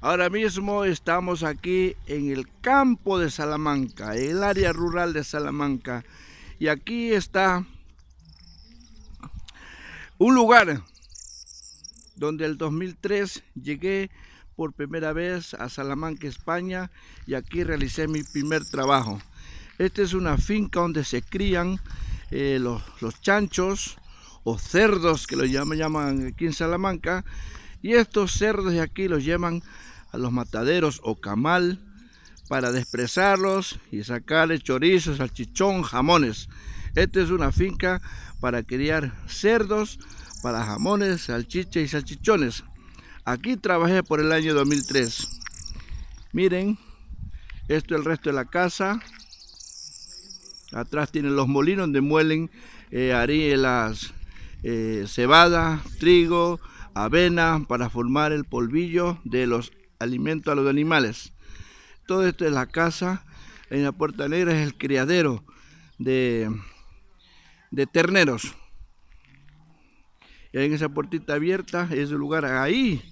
Ahora mismo estamos aquí en el campo de Salamanca, el área rural de Salamanca. Y aquí está un lugar donde el 2003 llegué por primera vez a Salamanca, España, y aquí realicé mi primer trabajo. Esta es una finca donde se crían eh, los, chanchos o cerdos, que lo llaman, llaman aquí en Salamanca, y estos cerdos de aquí los llevan a los mataderos o camal para desprezarlos y sacarle chorizos, salchichón, jamones. Esta es una finca para criar cerdos, para jamones, salchicha y salchichones. Aquí trabajé por el año 2003. Miren, esto es el resto de la casa. Atrás tienen los molinos donde muelen eh, las eh, cebada, trigo, avena para formar el polvillo de los alimentos a los animales. Todo esto es la casa. En la Puerta Negra es el criadero de, de terneros. Y en esa puertita abierta es el lugar ahí.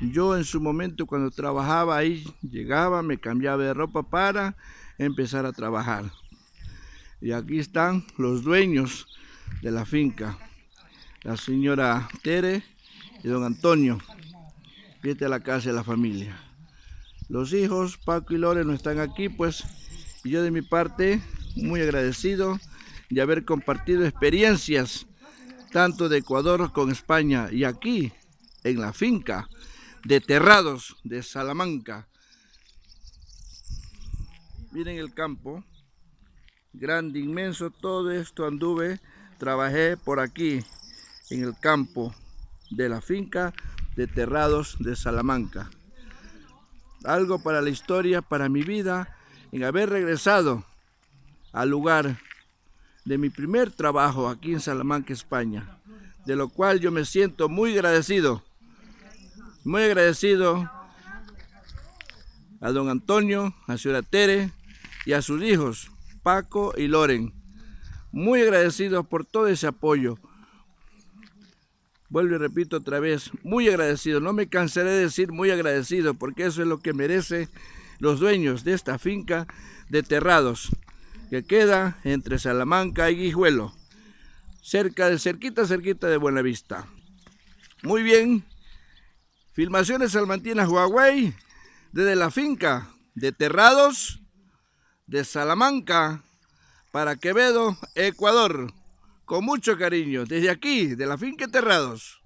Yo en su momento cuando trabajaba ahí, llegaba, me cambiaba de ropa para empezar a trabajar. Y aquí están los dueños de la finca. La señora Tere y don Antonio, vete a la casa de la familia. Los hijos, Paco y Lore, no están aquí, pues y yo de mi parte, muy agradecido de haber compartido experiencias tanto de Ecuador con España y aquí, en la finca de Terrados de Salamanca. Miren el campo, grande, inmenso, todo esto anduve, trabajé por aquí, en el campo, de la finca de Terrados de Salamanca. Algo para la historia, para mi vida, en haber regresado al lugar de mi primer trabajo aquí en Salamanca, España, de lo cual yo me siento muy agradecido, muy agradecido a don Antonio, a señora Tere y a sus hijos, Paco y Loren. Muy agradecidos por todo ese apoyo, vuelvo y repito otra vez, muy agradecido, no me cansaré de decir muy agradecido, porque eso es lo que merecen los dueños de esta finca de Terrados, que queda entre Salamanca y Guijuelo, cerca de, cerquita, cerquita de Buenavista. Muy bien, filmaciones salmantinas Huawei, desde la finca de Terrados, de Salamanca, para Quevedo, Ecuador con mucho cariño, desde aquí, de la finca Terrados.